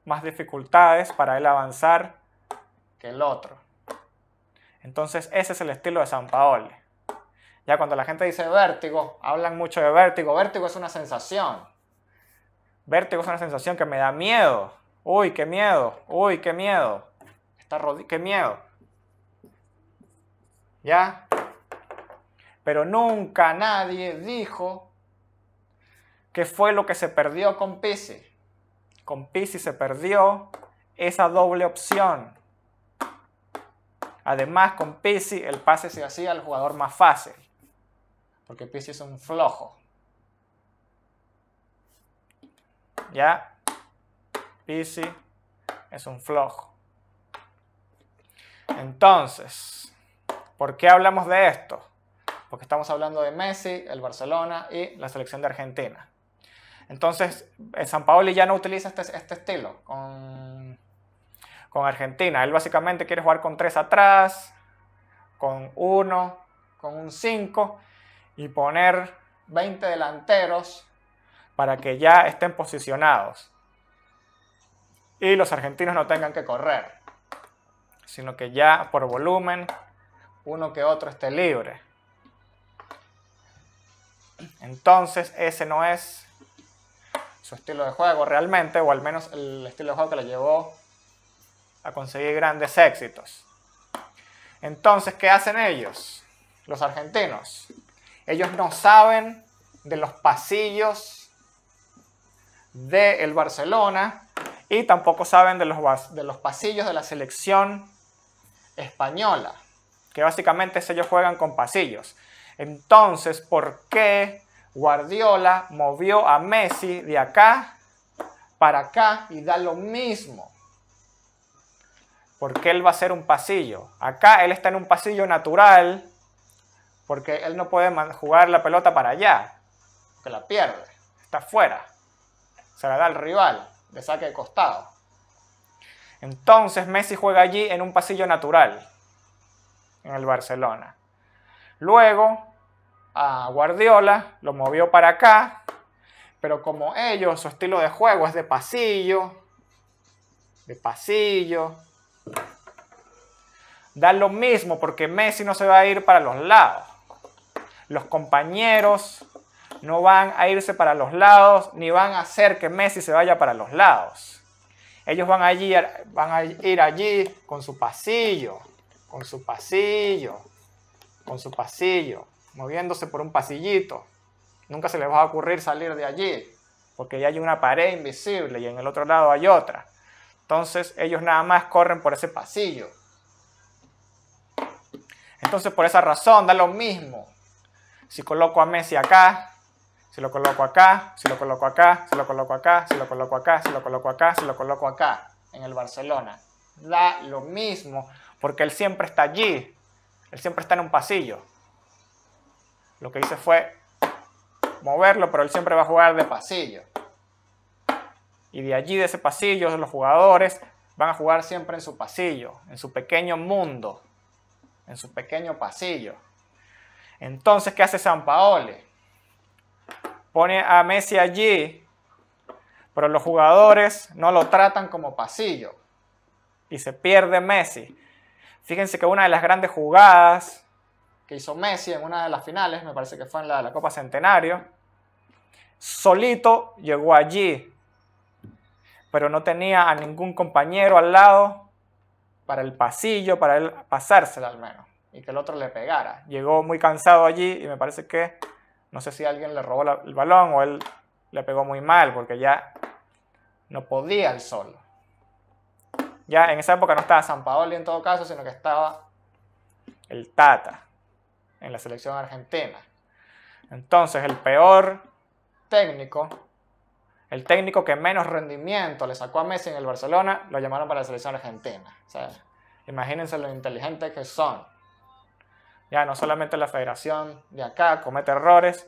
más dificultades para él avanzar que el otro. Entonces ese es el estilo de San Paoli. Ya cuando la gente dice vértigo, hablan mucho de vértigo. Vértigo es una sensación. Vértigo es una sensación que me da miedo. Uy, qué miedo. Uy, qué miedo. Está qué miedo. ¿Ya? Pero nunca nadie dijo ¿Qué fue lo que se perdió con Pisi? Con Pisi se perdió esa doble opción. Además, con Pisi el pase se hacía al jugador más fácil, porque Pisi es un flojo. ¿Ya? Pisi es un flojo. Entonces, ¿por qué hablamos de esto? Porque estamos hablando de Messi, el Barcelona y la selección de Argentina. Entonces, en eh, San Paoli ya no utiliza este, este, estilo con, con, Argentina. Él básicamente quiere jugar con 3 atrás, con 1, con un 5 y poner 20 delanteros para que ya estén posicionados. Y los argentinos no tengan que correr, sino que ya por volumen uno que otro esté libre. Entonces, ese no es su estilo de juego realmente, o al menos el estilo de juego que le llevó a conseguir grandes éxitos. Entonces, ¿qué hacen ellos? Los argentinos. Ellos no saben de los pasillos del el Barcelona y tampoco saben de los, de los pasillos de la selección española, que básicamente ellos juegan con pasillos. Entonces, ¿por qué Guardiola movió a Messi de acá para acá y da lo mismo. Porque él va a ser un pasillo. Acá él está en un pasillo natural porque él no puede jugar la pelota para allá, que la pierde, está fuera. Se la da al rival, le saque de costado. Entonces Messi juega allí en un pasillo natural, en el Barcelona. Luego a Guardiola, lo movió para acá, pero como ellos, su estilo de juego es de pasillo, de pasillo, da lo mismo porque Messi no se va a ir para los lados. Los compañeros no van a irse para los lados ni van a hacer que Messi se vaya para los lados. Ellos van, allí, van a ir allí con su pasillo, con su pasillo, con su pasillo moviéndose por un pasillito. Nunca se les va a ocurrir salir de allí, porque ya hay una pared invisible y en el otro lado hay otra. Entonces ellos nada más corren por ese pasillo. Entonces por esa razón da lo mismo. Si coloco a Messi acá, si lo coloco acá, si lo coloco acá, si lo coloco acá, si lo coloco acá, si lo coloco acá, si lo coloco acá, en el Barcelona. Da lo mismo, porque él siempre está allí, él siempre está en un pasillo. Lo que hice fue moverlo, pero él siempre va a jugar de pasillo. Y de allí, de ese pasillo, los jugadores van a jugar siempre en su pasillo, en su pequeño mundo, en su pequeño pasillo. Entonces, ¿qué hace San Paoli? Pone a Messi allí, pero los jugadores no lo tratan como pasillo. Y se pierde Messi. Fíjense que una de las grandes jugadas que hizo Messi en una de las finales, me parece que fue en la de la Copa Centenario. Solito llegó allí, pero no tenía a ningún compañero al lado para el pasillo, para él pasársela al menos, y que el otro le pegara. Llegó muy cansado allí y me parece que, no sé si alguien le robó el balón o él le pegó muy mal, porque ya no podía el solo. Ya en esa época no estaba San Paoli en todo caso, sino que estaba el Tata en la selección argentina. Entonces, el peor técnico, el técnico que menos rendimiento le sacó a Messi en el Barcelona, lo llamaron para la selección argentina. imagínense lo inteligentes que son. Ya no solamente la federación de acá comete errores,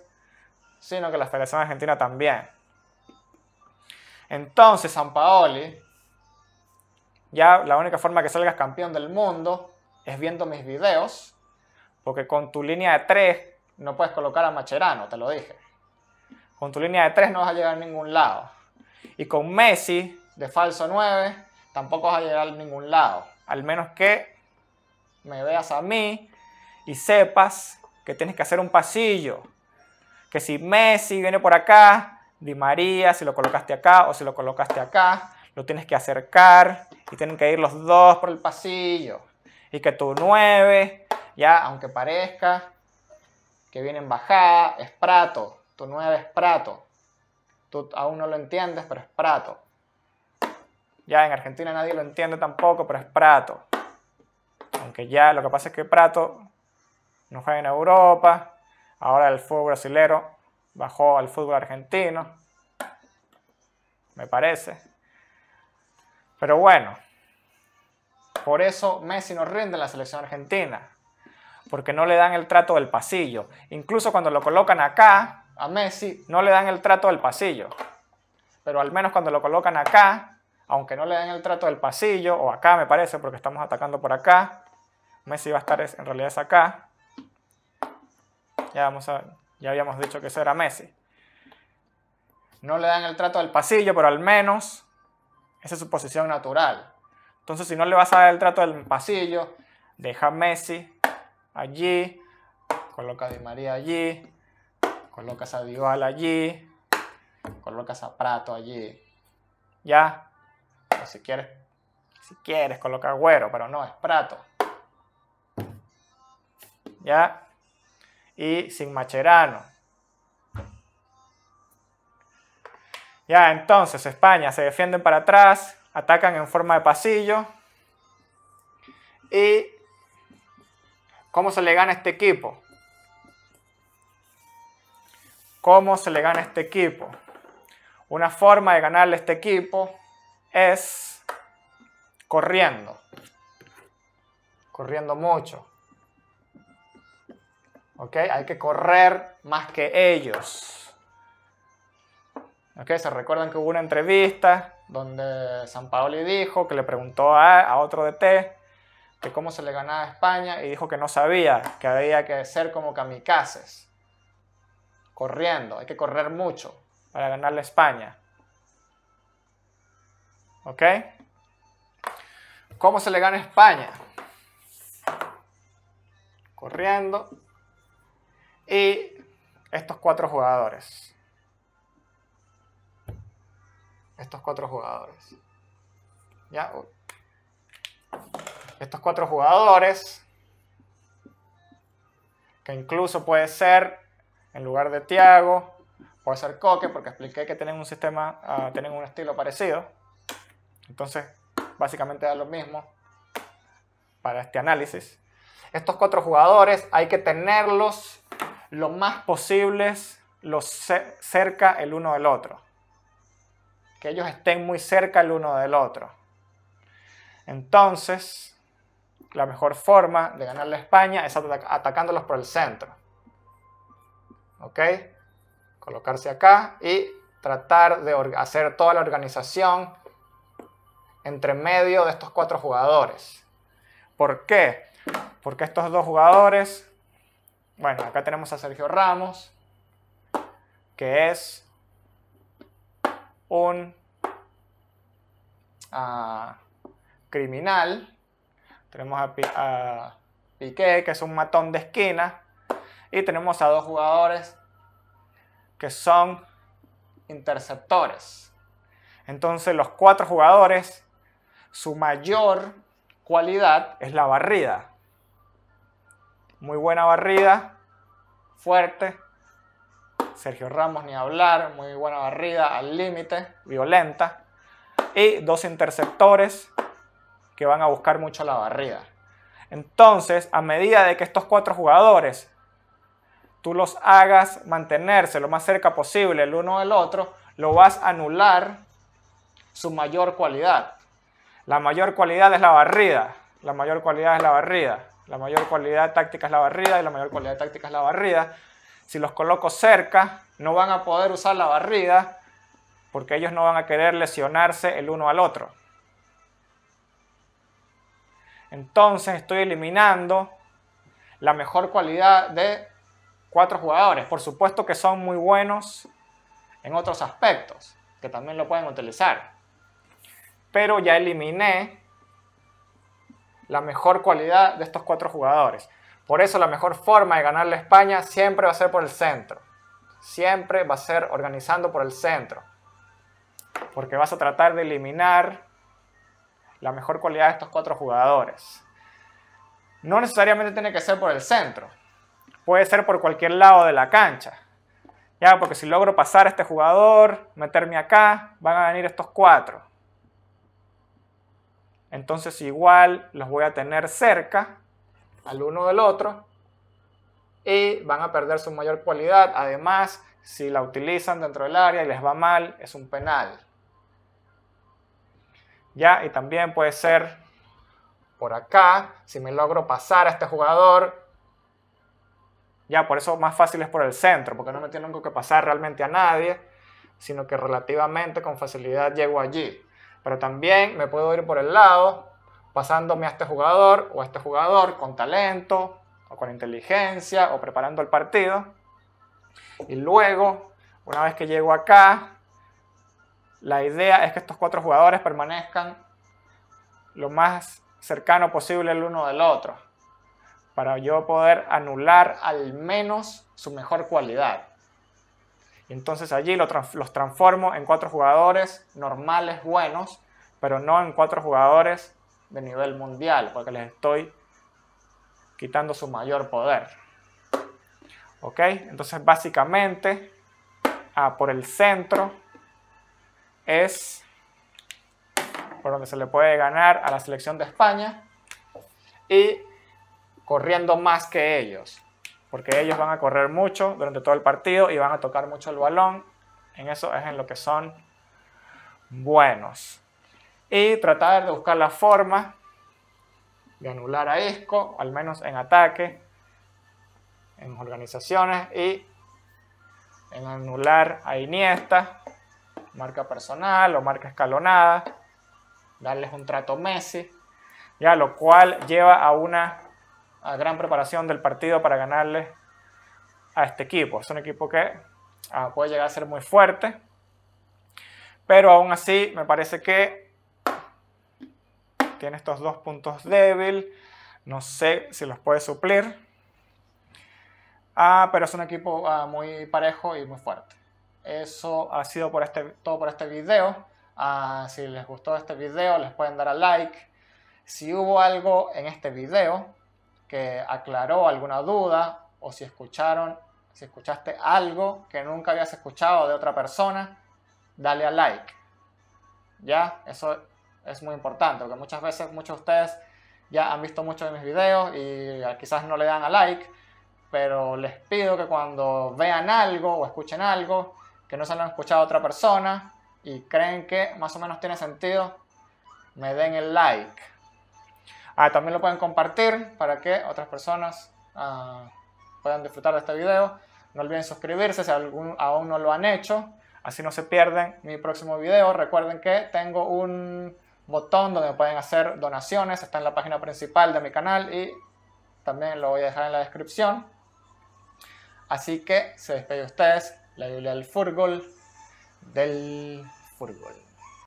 sino que la federación argentina también. Entonces, San Paoli, ya la única forma que salgas campeón del mundo es viendo mis videos porque con tu línea de 3 no puedes colocar a Macherano, te lo dije. Con tu línea de 3 no vas a llegar a ningún lado. Y con Messi de falso 9 tampoco vas a llegar a ningún lado. Al menos que me veas a mí y sepas que tienes que hacer un pasillo. Que si Messi viene por acá, Di María, si lo colocaste acá o si lo colocaste acá, lo tienes que acercar y tienen que ir los dos por el pasillo y que tu 9, ya, aunque parezca que viene en bajada, es prato, tu 9 es prato. Tú aún no lo entiendes, pero es prato. Ya en Argentina nadie lo entiende tampoco, pero es prato. Aunque ya lo que pasa es que prato no juega en Europa, ahora el fútbol brasilero bajó al fútbol argentino, me parece. Pero bueno, por eso Messi no rinde la selección argentina, porque no le dan el trato del pasillo. Incluso cuando lo colocan acá, a Messi, no le dan el trato del pasillo. Pero al menos cuando lo colocan acá, aunque no le dan el trato del pasillo, o acá me parece, porque estamos atacando por acá, Messi va a estar en realidad acá. Ya, vamos ya habíamos dicho que eso era Messi. No le dan el trato del pasillo, pero al menos esa es su posición natural. Entonces, si no le vas a dar el trato del pasillo, deja a Messi allí, coloca a Di María allí, colocas a Dival allí, colocas a Prato allí. Ya, si quieres, si quieres coloca Güero, pero no, es Prato. Ya, y sin Macherano. Ya, entonces España se defiende para atrás, atacan en forma de pasillo. ¿Y cómo se le gana a este equipo? ¿Cómo se le gana a este equipo? Una forma de ganarle a este equipo es corriendo. Corriendo mucho. ¿Ok? Hay que correr más que ellos. ¿Ok? ¿Se recuerdan que hubo una entrevista donde San Paoli dijo que le preguntó a, otro DT que cómo se le ganaba a España y dijo que no sabía, que había que ser como kamikazes, corriendo, hay que correr mucho para ganarle a España. ¿Ok? ¿Cómo se le gana a España? Corriendo. Y estos cuatro jugadores estos cuatro jugadores. ¿Ya? Oh. Estos cuatro jugadores, que incluso puede ser, en lugar de Tiago, puede ser Coque, porque expliqué que tienen un sistema, ah, tienen un estilo parecido. Entonces, básicamente da lo mismo para este análisis. Estos cuatro jugadores hay que tenerlos lo más posibles los cerca el uno del otro que ellos estén muy cerca el uno del otro. Entonces, la mejor forma de ganarle a España es atacándolos por el centro. ¿Ok? Colocarse acá y tratar de hacer toda la organización entre medio de estos cuatro jugadores. ¿Por qué? Porque estos dos jugadores, bueno, acá tenemos a Sergio Ramos, que es un ah, criminal, tenemos a Piqué, que es un matón de esquina, y tenemos a dos jugadores que son interceptores. Entonces los cuatro jugadores, su mayor cualidad es la barrida. Muy buena barrida, fuerte, Sergio Ramos ni hablar, muy buena barrida, al límite, violenta. Y dos interceptores que van a buscar mucho la barrida. Entonces, a medida de que estos cuatro jugadores tú los hagas mantenerse lo más cerca posible el uno del otro, lo vas a anular su mayor cualidad. La mayor cualidad es la barrida, la mayor cualidad es la barrida, la mayor cualidad táctica es la barrida y la mayor cualidad táctica es la barrida si los coloco cerca, no van a poder usar la barrida porque ellos no van a querer lesionarse el uno al otro. Entonces estoy eliminando la mejor cualidad de cuatro jugadores. Por supuesto que son muy buenos en otros aspectos, que también lo pueden utilizar. Pero ya eliminé la mejor cualidad de estos cuatro jugadores. Por eso la mejor forma de ganarle a España siempre va a ser por el centro. Siempre va a ser organizando por el centro. Porque vas a tratar de eliminar la mejor cualidad de estos cuatro jugadores. No necesariamente tiene que ser por el centro. Puede ser por cualquier lado de la cancha. Ya, porque si logro pasar a este jugador, meterme acá, van a venir estos cuatro. Entonces igual los voy a tener cerca al uno del otro y van a perder su mayor cualidad. Además, si la utilizan dentro del área y les va mal, es un penal. Ya, y también puede ser por acá, si me logro pasar a este jugador, ya, por eso más fácil es por el centro, porque no me tengo que pasar realmente a nadie, sino que relativamente con facilidad llego allí. Pero también me puedo ir por el lado, pasándome a este jugador o a este jugador con talento o con inteligencia o preparando el partido. Y luego, una vez que llego acá, la idea es que estos cuatro jugadores permanezcan lo más cercano posible el uno del otro, para yo poder anular al menos su mejor cualidad. entonces allí los transformo en cuatro jugadores normales, buenos, pero no en cuatro jugadores de nivel mundial, porque les estoy quitando su mayor poder. ¿Ok? Entonces básicamente ah, por el centro es por donde se le puede ganar a la selección de España y corriendo más que ellos, porque ellos van a correr mucho durante todo el partido y van a tocar mucho el balón. En eso es en lo que son buenos y tratar de buscar la forma de anular a Isco, al menos en ataque, en organizaciones y en anular a Iniesta, marca personal o marca escalonada, darles un trato Messi, ya lo cual lleva a una gran preparación del partido para ganarle a este equipo. Es un equipo que ah, puede llegar a ser muy fuerte, pero aún así me parece que tiene estos dos puntos débil, no sé si los puede suplir. Ah, pero es un equipo ah, muy parejo y muy fuerte. Eso ha sido por este, todo por este video. Ah, si les gustó este video, les pueden dar a like. Si hubo algo en este video que aclaró alguna duda o si escucharon, si escuchaste algo que nunca habías escuchado de otra persona, dale a like. Ya, eso es muy importante, porque muchas veces muchos de ustedes ya han visto muchos de mis videos y eh, quizás no le dan a like, pero les pido que cuando vean algo o escuchen algo que no se lo han escuchado a otra persona y creen que más o menos tiene sentido, me den el like. Ah, también lo pueden compartir para que otras personas ah, puedan disfrutar de este video. No olviden suscribirse si aún no lo han hecho. Así no se pierden mi próximo video. Recuerden que tengo un botón donde pueden hacer donaciones, está en la página principal de mi canal y también lo voy a dejar en la descripción. Así que se despide ustedes, la Biblia del Furgol, del Furgol.